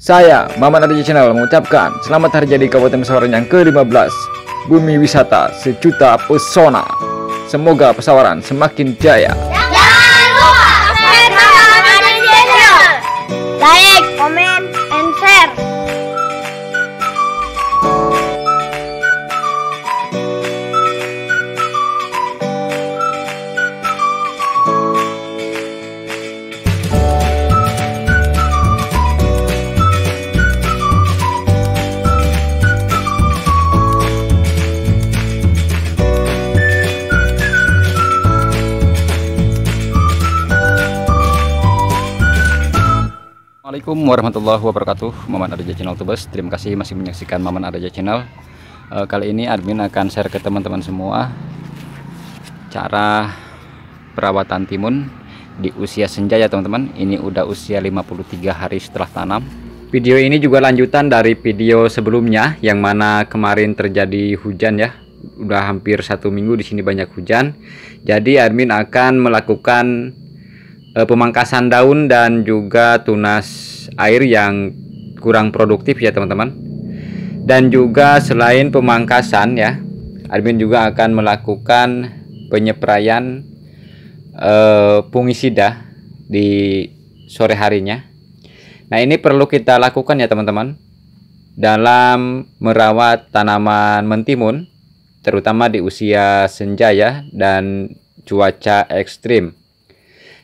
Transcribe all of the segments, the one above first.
Saya, Maman Arji Channel mengucapkan selamat hari jadi Kabupaten Pesawaran yang ke-15 Bumi Wisata Sejuta Pesona Semoga Pesawaran semakin jaya Assalamualaikum warahmatullahi wabarakatuh Maman Adaja Channel Tubes Terima kasih masih menyaksikan Maman Adaja Channel eh, Kali ini admin akan share ke teman-teman semua Cara perawatan timun Di usia senja ya teman-teman Ini udah usia 53 hari setelah tanam Video ini juga lanjutan dari video sebelumnya Yang mana kemarin terjadi hujan ya Udah hampir satu minggu di sini banyak hujan Jadi admin akan melakukan Eh, pemangkasan daun dan juga tunas air yang kurang produktif ya teman-teman dan juga selain pemangkasan ya admin juga akan melakukan penyeprayan e, eh, fungisida di sore harinya nah ini perlu kita lakukan ya teman-teman dalam merawat tanaman mentimun terutama di usia senja ya dan cuaca ekstrim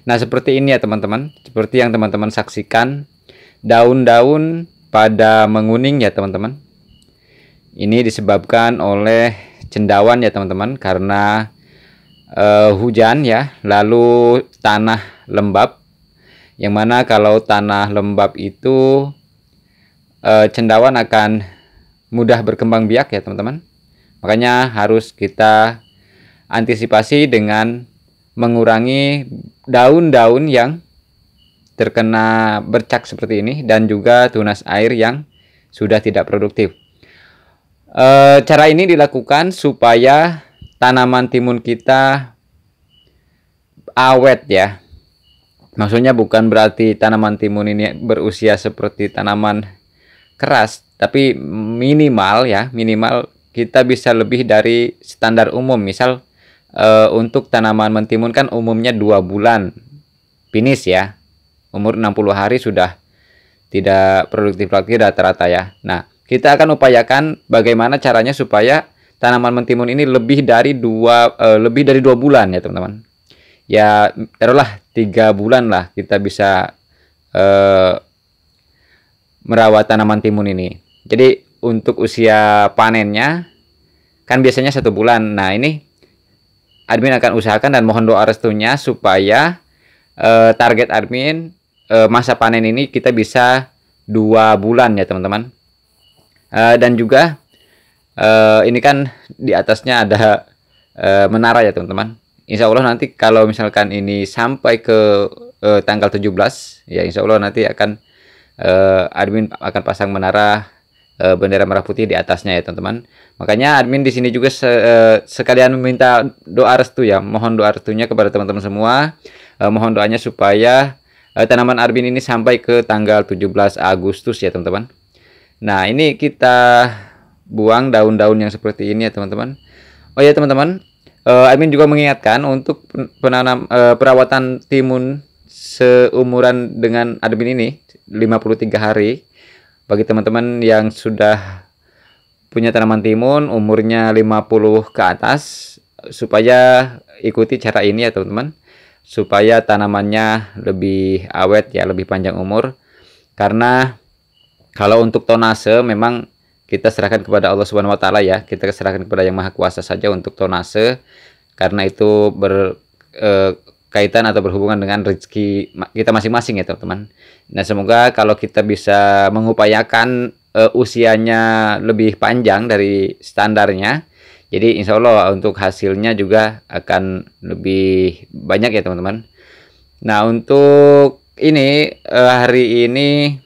Nah, seperti ini ya teman-teman. Seperti yang teman-teman saksikan, daun-daun pada menguning ya teman-teman. Ini disebabkan oleh cendawan ya teman-teman karena uh, hujan ya, lalu tanah lembab. Yang mana kalau tanah lembab itu uh, cendawan akan mudah berkembang biak ya teman-teman. Makanya harus kita antisipasi dengan mengurangi daun-daun yang terkena bercak seperti ini dan juga tunas air yang sudah tidak produktif. E, cara ini dilakukan supaya tanaman timun kita awet ya. Maksudnya bukan berarti tanaman timun ini berusia seperti tanaman keras, tapi minimal ya, minimal kita bisa lebih dari standar umum. Misal uh, untuk tanaman mentimun kan umumnya dua bulan finish ya. Umur 60 hari sudah tidak produktif lagi rata-rata ya. Nah, kita akan upayakan bagaimana caranya supaya tanaman mentimun ini lebih dari dua uh, lebih dari dua bulan ya teman-teman. Ya taruhlah tiga bulan lah kita bisa uh, merawat tanaman timun ini. Jadi untuk usia panennya kan biasanya satu bulan. Nah ini admin akan usahakan dan mohon doa restunya supaya uh, target admin uh, masa panen ini kita bisa dua bulan ya teman-teman uh, dan juga uh, ini kan di atasnya ada uh, menara ya teman-teman Insya Allah nanti kalau misalkan ini sampai ke uh, tanggal 17 ya Insya Allah nanti akan uh, admin akan pasang menara Eh, bendera merah putih di atasnya ya teman-teman. Makanya admin di sini juga se, eh, sekalian meminta doa restu ya, mohon doa restunya kepada teman-teman semua. Uh, mohon doanya supaya uh, tanaman admin ini sampai ke tanggal 17 Agustus ya teman-teman. Nah ini kita buang daun-daun yang seperti ini ya teman-teman. Oh ya teman-teman, uh, admin juga mengingatkan untuk penanam uh, perawatan timun seumuran dengan admin ini 53 hari bagi teman-teman yang sudah punya tanaman timun umurnya 50 ke atas supaya ikuti cara ini ya teman-teman supaya tanamannya lebih awet ya lebih panjang umur karena kalau untuk tonase memang kita serahkan kepada Allah Subhanahu wa taala ya kita serahkan kepada yang maha kuasa saja untuk tonase karena itu ber, e, Kaitan atau berhubungan dengan rezeki kita masing-masing ya teman-teman. Nah semoga kalau kita bisa mengupayakan uh, usianya lebih panjang dari standarnya, jadi insya Allah untuk hasilnya juga akan lebih banyak ya teman-teman. Nah untuk ini uh, hari ini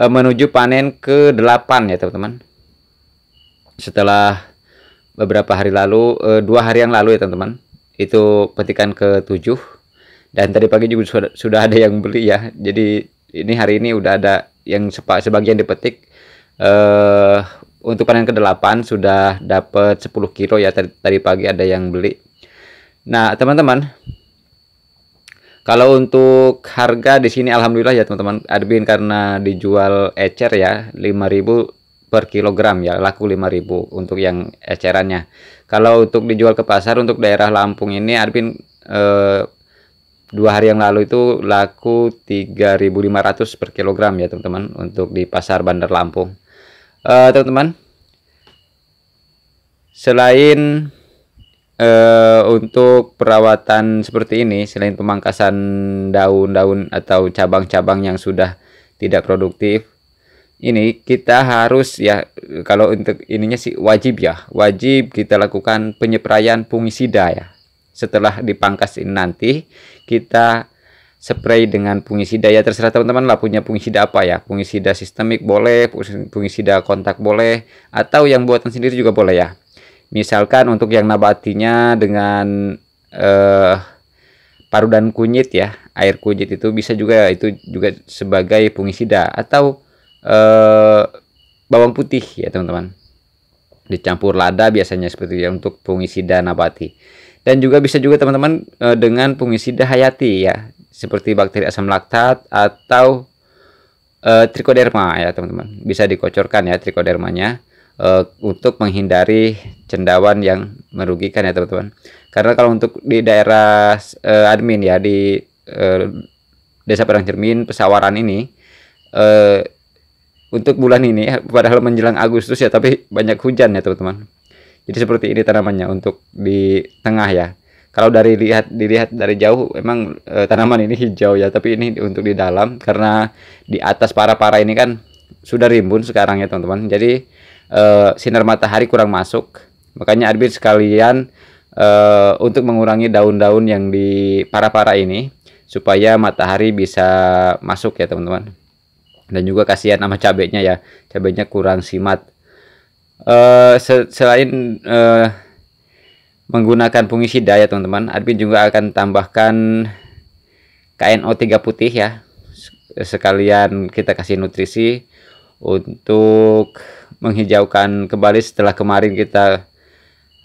uh, menuju panen ke 8 ya teman-teman. Setelah beberapa hari lalu, uh, dua hari yang lalu ya teman-teman itu petikan ke-7 dan tadi pagi juga sudah, sudah ada yang beli ya jadi ini hari ini udah ada yang sepa, sebagian dipetik uh, untuk panen ke-8 sudah dapat 10 kilo ya tadi, tadi pagi ada yang beli nah teman-teman kalau untuk harga di sini alhamdulillah ya teman-teman admin karena dijual ecer ya 5000 per kilogram ya laku 5000 untuk yang ecerannya kalau untuk dijual ke pasar untuk daerah Lampung ini Arvin eh, dua hari yang lalu itu laku 3.500 per kilogram ya teman-teman untuk di pasar Bandar Lampung eh, teman-teman eh, selain eh, untuk perawatan seperti ini selain pemangkasan daun-daun atau cabang-cabang yang sudah tidak produktif ini kita harus ya kalau untuk ininya sih wajib ya wajib kita lakukan penyeprayan fungisida ya setelah dipangkas ini nanti kita spray dengan fungisida ya terserah teman-teman lah punya fungisida apa ya fungisida sistemik boleh fungisida kontak boleh atau yang buatan sendiri juga boleh ya misalkan untuk yang nabatinya dengan eh, paru dan kunyit ya air kunyit itu bisa juga itu juga sebagai fungisida atau Eh, bawang putih ya teman-teman dicampur lada biasanya seperti ya untuk fungisida nabati dan juga bisa juga teman-teman eh, dengan fungisida hayati ya seperti bakteri asam laktat atau eh, trichoderma ya teman-teman bisa dikocorkan ya trichodermanya uh, untuk menghindari cendawan yang merugikan ya teman-teman. Karena kalau untuk di daerah uh, admin ya di uh, desa Perang Cermin Pesawaran ini uh, untuk bulan ini padahal menjelang Agustus ya tapi banyak hujan ya teman-teman jadi seperti ini tanamannya untuk di tengah ya kalau dari lihat dilihat dari jauh emang e, tanaman ini hijau ya tapi ini untuk di dalam karena di atas para-para ini kan sudah rimbun sekarang ya teman-teman jadi e, sinar matahari kurang masuk makanya Arbit sekalian e, untuk mengurangi daun-daun yang di para-para ini supaya matahari bisa masuk ya teman-teman dan juga kasihan sama cabenya ya cabenya kurang simat uh, selain uh, menggunakan fungisida ya teman-teman admin juga akan tambahkan KNO3 putih ya sekalian kita kasih nutrisi untuk menghijaukan kembali setelah kemarin kita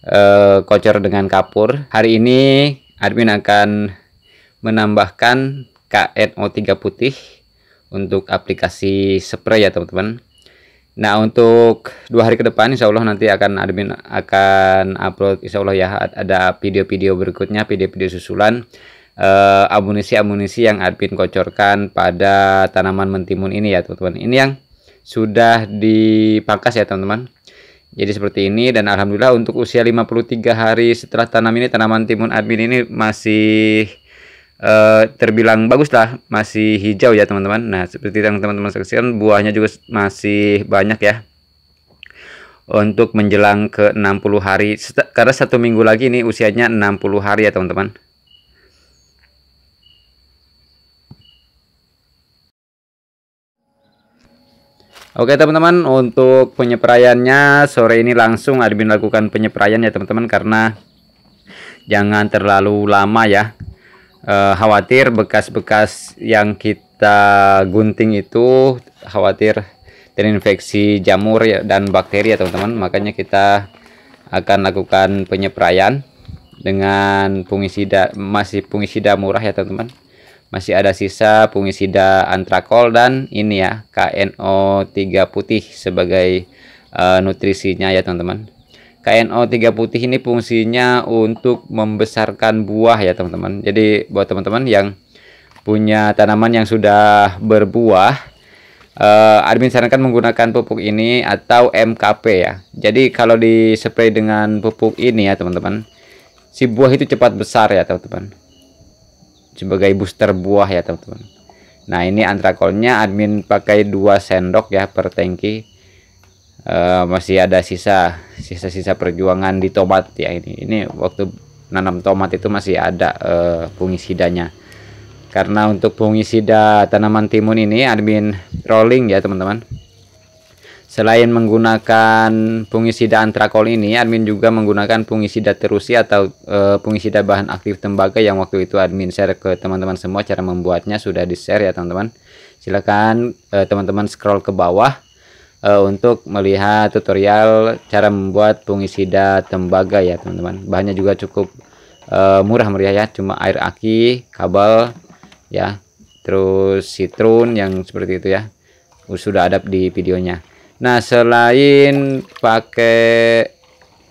uh, eh, kocor dengan kapur hari ini admin akan menambahkan KNO3 putih untuk aplikasi spray ya teman-teman nah untuk dua hari ke depan insya Allah nanti akan admin akan upload insya Allah ya ada video-video berikutnya video-video susulan eh, amunisi-amunisi uh, yang admin kocorkan pada tanaman mentimun ini ya teman-teman ini yang sudah dipangkas ya teman-teman jadi seperti ini dan alhamdulillah untuk usia 53 hari setelah tanam ini tanaman timun admin ini masih Eh, terbilang bagus lah masih hijau ya teman-teman nah seperti yang teman-teman saksikan buahnya juga masih banyak ya untuk menjelang ke 60 hari karena satu minggu lagi ini usianya 60 hari ya teman-teman Oke teman-teman untuk penyeperaiannya sore ini langsung admin lakukan penyepraian ya teman-teman karena jangan terlalu lama ya uh, khawatir bekas-bekas yang kita gunting itu khawatir terinfeksi jamur ya, dan bakteri ya teman-teman makanya kita akan lakukan penyepraian dengan fungisida masih fungisida murah ya teman-teman masih ada sisa fungisida antrakol dan ini ya KNO3 putih sebagai uh, nutrisinya ya teman-teman KNO3 putih ini fungsinya untuk membesarkan buah ya teman-teman jadi buat teman-teman yang punya tanaman yang sudah berbuah eh, admin sarankan menggunakan pupuk ini atau MKP ya jadi kalau di spray dengan pupuk ini ya teman-teman si buah itu cepat besar ya teman-teman sebagai booster buah ya teman-teman nah ini antrakolnya admin pakai dua sendok ya per tangki uh, masih ada sisa sisa-sisa perjuangan di tomat ya ini ini waktu nanam tomat itu masih ada uh, eh, fungisidanya karena untuk fungisida tanaman timun ini admin rolling ya teman-teman selain menggunakan fungisida antrakol ini admin juga menggunakan fungisida terusi atau uh, eh, fungisida bahan aktif tembaga yang waktu itu admin share ke teman-teman semua cara membuatnya sudah di share ya teman-teman silahkan teman-teman scroll ke bawah uh, untuk melihat tutorial cara membuat fungisida tembaga ya teman-teman bahannya juga cukup uh, murah meriah ya cuma air aki kabel ya terus sitrun yang seperti itu ya sudah ada di videonya nah selain pakai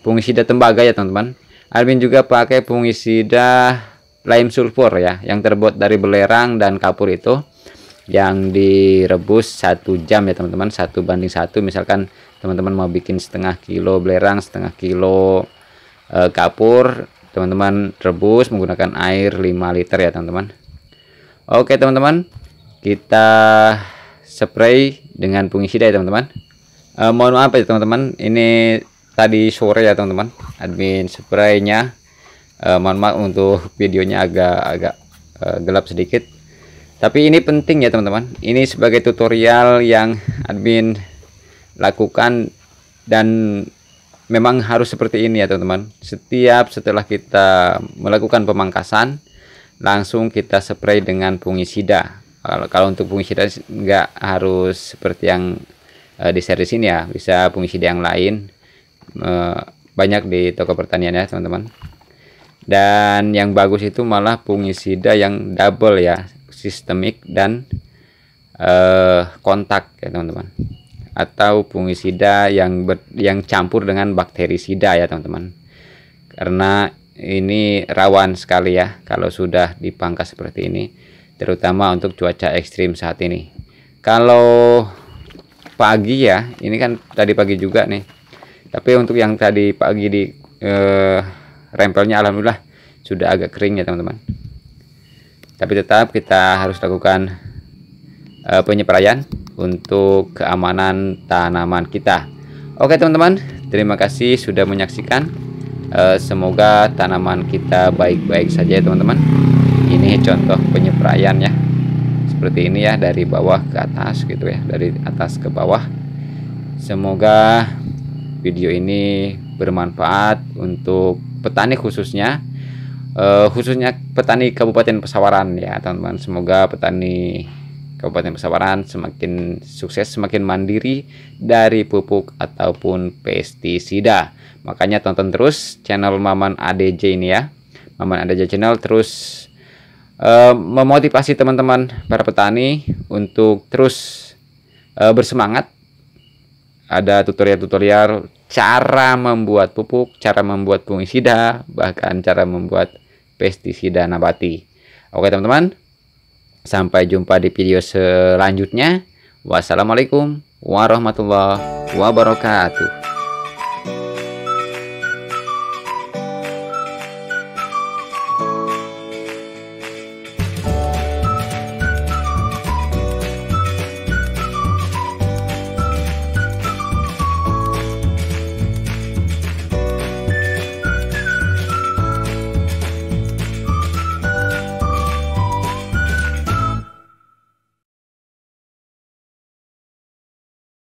fungisida tembaga ya teman-teman Alvin juga pakai fungisida lime sulfur ya yang terbuat dari belerang dan kapur itu yang direbus satu jam ya teman-teman satu banding satu misalkan teman-teman mau bikin setengah kilo belerang setengah kilo e, kapur teman-teman rebus menggunakan air 5 liter ya teman-teman oke teman-teman kita spray dengan fungisida ya teman-teman e, mohon maaf ya teman-teman ini tadi sore ya teman-teman admin spraynya e, mohon maaf untuk videonya agak-agak e, gelap sedikit tapi ini penting ya teman-teman ini sebagai tutorial yang admin lakukan dan memang harus seperti ini ya teman-teman setiap setelah kita melakukan pemangkasan langsung kita spray dengan fungisida kalau kalau untuk fungisida nggak harus seperti yang e, di seri sini ya bisa fungisida yang lain e, banyak di toko pertanian ya teman-teman dan yang bagus itu malah fungisida yang double ya sistemik dan uh, kontak ya teman-teman atau fungisida yang ber, yang campur dengan bakterisida ya teman-teman karena ini rawan sekali ya kalau sudah dipangkas seperti ini terutama untuk cuaca ekstrim saat ini kalau pagi ya ini kan tadi pagi juga nih tapi untuk yang tadi pagi di eh, rempelnya alhamdulillah sudah agak kering ya teman-teman tapi tetap kita harus lakukan uh, eh, penyeprayan untuk keamanan tanaman kita oke teman-teman terima kasih sudah menyaksikan uh, semoga tanaman kita baik-baik saja ya teman-teman ini contoh penyeprayan ya seperti ini ya dari bawah ke atas gitu ya dari atas ke bawah semoga video ini bermanfaat untuk petani khususnya uh, khususnya petani Kabupaten Pesawaran ya teman-teman semoga petani Kabupaten Pesawaran semakin sukses semakin mandiri dari pupuk ataupun pestisida makanya tonton terus channel Maman ADJ ini ya Maman ADJ channel terus uh, memotivasi teman-teman para petani untuk terus uh, bersemangat ada tutorial-tutorial cara membuat pupuk, cara membuat fungisida, bahkan cara membuat pestisida nabati. Oke teman-teman, sampai jumpa di video selanjutnya. Wassalamualaikum warahmatullahi wabarakatuh.